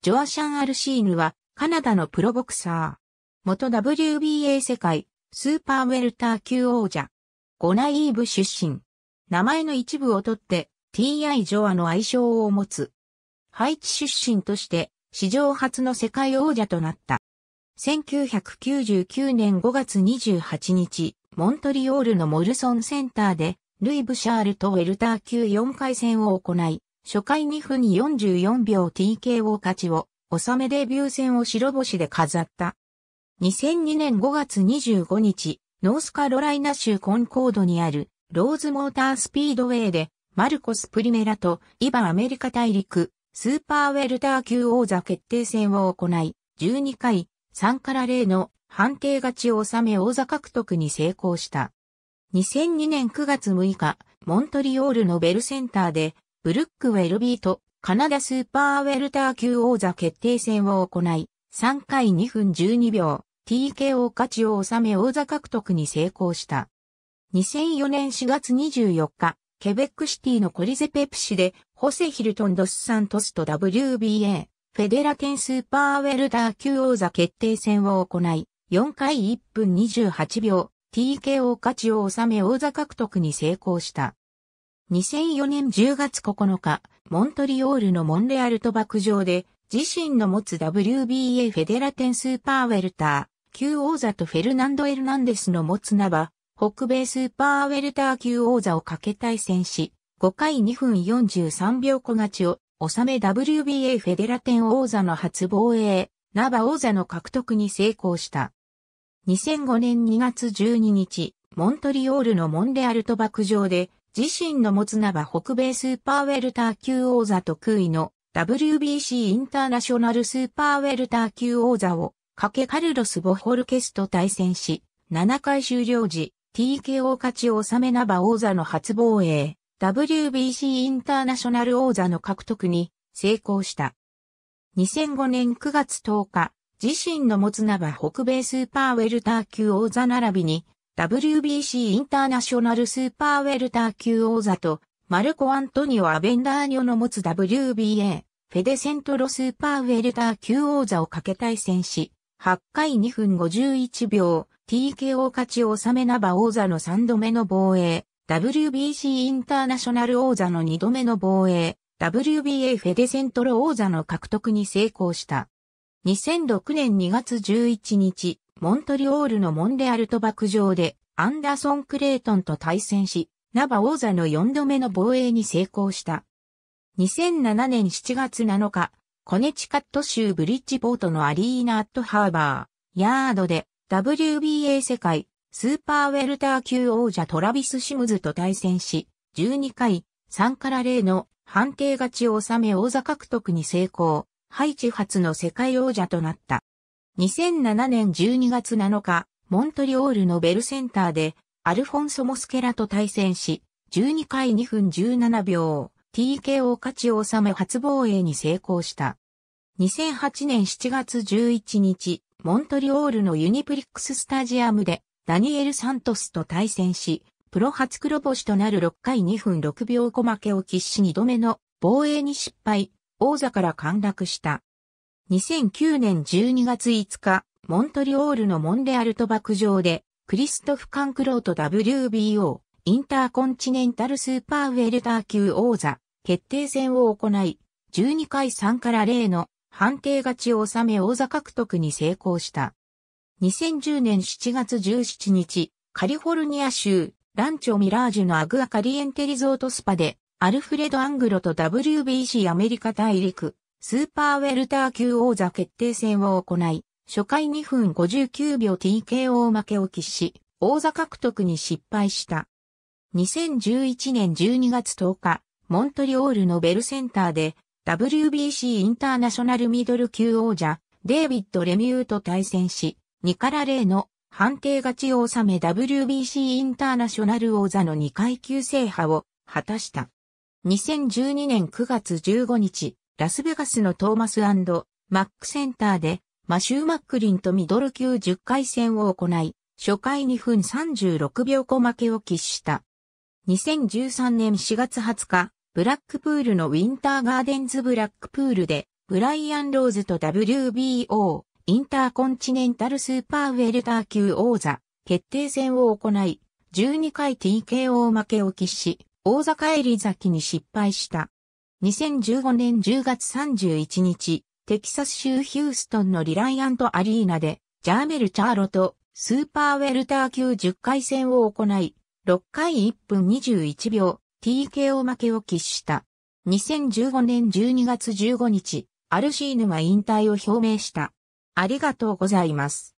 ジョアシャン・アルシーヌは、カナダのプロボクサー。元 WBA 世界、スーパーウェルター級王者。ゴナイーブ出身。名前の一部を取って、T.I. ジョアの愛称を持つ。ハイチ出身として、史上初の世界王者となった。1999年5月28日、モントリオールのモルソンセンターで、ルイ・ブシャールとウェルター級4回戦を行い、初回2分に44秒 TKO 勝ちを、収めデビュー戦を白星で飾った。2002年5月25日、ノースカロライナ州コンコードにある、ローズモータースピードウェイで、マルコス・プリメラと、イバアメリカ大陸、スーパーウェルター級王座決定戦を行い、12回、3から0の判定勝ちを収め王座獲得に成功した。2002年9月6日、モントリオールのベルセンターでブルックウェルビート、カナダスーパーウェルター級王座決定戦を行い、3回2分12秒、TKO 勝ちを収め王座獲得に成功した。2004年4月24日、ケベックシティのコリゼペプシで、ホセヒルトンドスサントスと WBA、フェデラテンスーパーウェルター級王座決定戦を行い、4回1分28秒、TKO 勝ちを収め王座獲得に成功した。2004年10月9日、モントリオールのモンレアルト博上で、自身の持つ WBA フェデラテンスーパーウェルター、級王座とフェルナンド・エルナンデスの持つナバ、北米スーパーウェルター級王座をかけ対戦し、5回2分43秒小勝ちを、収め WBA フェデラテン王座の初防衛、ナバ王座の獲得に成功した。2005年2月12日、モントリオールのモンレアルト博上で、自身の持つ名は北米スーパーウェルター級王座と空位の WBC インターナショナルスーパーウェルター級王座をかけカルロス・ボホルケスと対戦し、7回終了時、TKO 勝ち収めナバ王座の初防衛、WBC インターナショナル王座の獲得に成功した。2005年9月10日、自身の持つ名は北米スーパーウェルター級王座並びに WBC インターナショナルスーパーウェルター級王座と、マルコ・アントニオ・アベンダーニョの持つ WBA、フェデセントロスーパーウェルター級王座をかけ対戦し、8回2分51秒、TKO 勝ちを収めな場王座の3度目の防衛、WBC インターナショナル王座の2度目の防衛、WBA フェデセントロ王座の獲得に成功した。2006年2月11日、モントリオールのモンレアル賭爆上で、アンダーソン・クレイトンと対戦し、ナバ王座の4度目の防衛に成功した。2007年7月7日、コネチカット州ブリッジポートのアリーナ・アット・ハーバー、ヤードで、WBA 世界、スーパーウェルター級王者トラビス・シムズと対戦し、12回、3から0の判定勝ちを収め王座獲得に成功、ハイチ初の世界王者となった。2007年12月7日、モントリオールのベルセンターで、アルフォンソ・モスケラと対戦し、12回2分17秒、TKO 勝ちを収め初防衛に成功した。2008年7月11日、モントリオールのユニプリックススタジアムで、ダニエル・サントスと対戦し、プロ初黒星となる6回2分6秒小負けを喫し2度目の防衛に失敗、王座から陥落した。2009年12月5日、モントリオールのモンレアルト博上で、クリストフ・カンクロート WBO、インターコンチネンタルスーパーウェルター級王座、決定戦を行い、12回3から0の判定勝ちを収め王座獲得に成功した。2010年7月17日、カリフォルニア州、ランチョ・ミラージュのアグアカリエンテリゾートスパで、アルフレド・アングロと WBC アメリカ大陸スーパーウェルター級王座決定戦を行い、初回2分59秒 TKO 負けを喫し、王座獲得に失敗した。2011年12月10日、モントリオールのベルセンターで、WBC インターナショナルミドル級王者、デイビッド・レミューと対戦し、2から0の判定勝ちを収め WBC インターナショナル王座の2階級制覇を果たした。2012年9月15日、ラスベガスのトーマスマックセンターで、マシュー・マックリンとミドル級10回戦を行い、初回2分36秒小負けを喫した。2013年4月20日、ブラックプールのウィンターガーデンズブラックプールで、ブライアン・ローズと WBO、インターコンチネンタルスーパーウェルター級王座、決定戦を行い、12回 TKO 負けを喫し、王座帰り咲きに失敗した。2015年10月31日、テキサス州ヒューストンのリライアントアリーナで、ジャーメル・チャーロとスーパーウェルター級10回戦を行い、6回1分21秒、TKO 負けを喫した。2015年12月15日、アルシーヌは引退を表明した。ありがとうございます。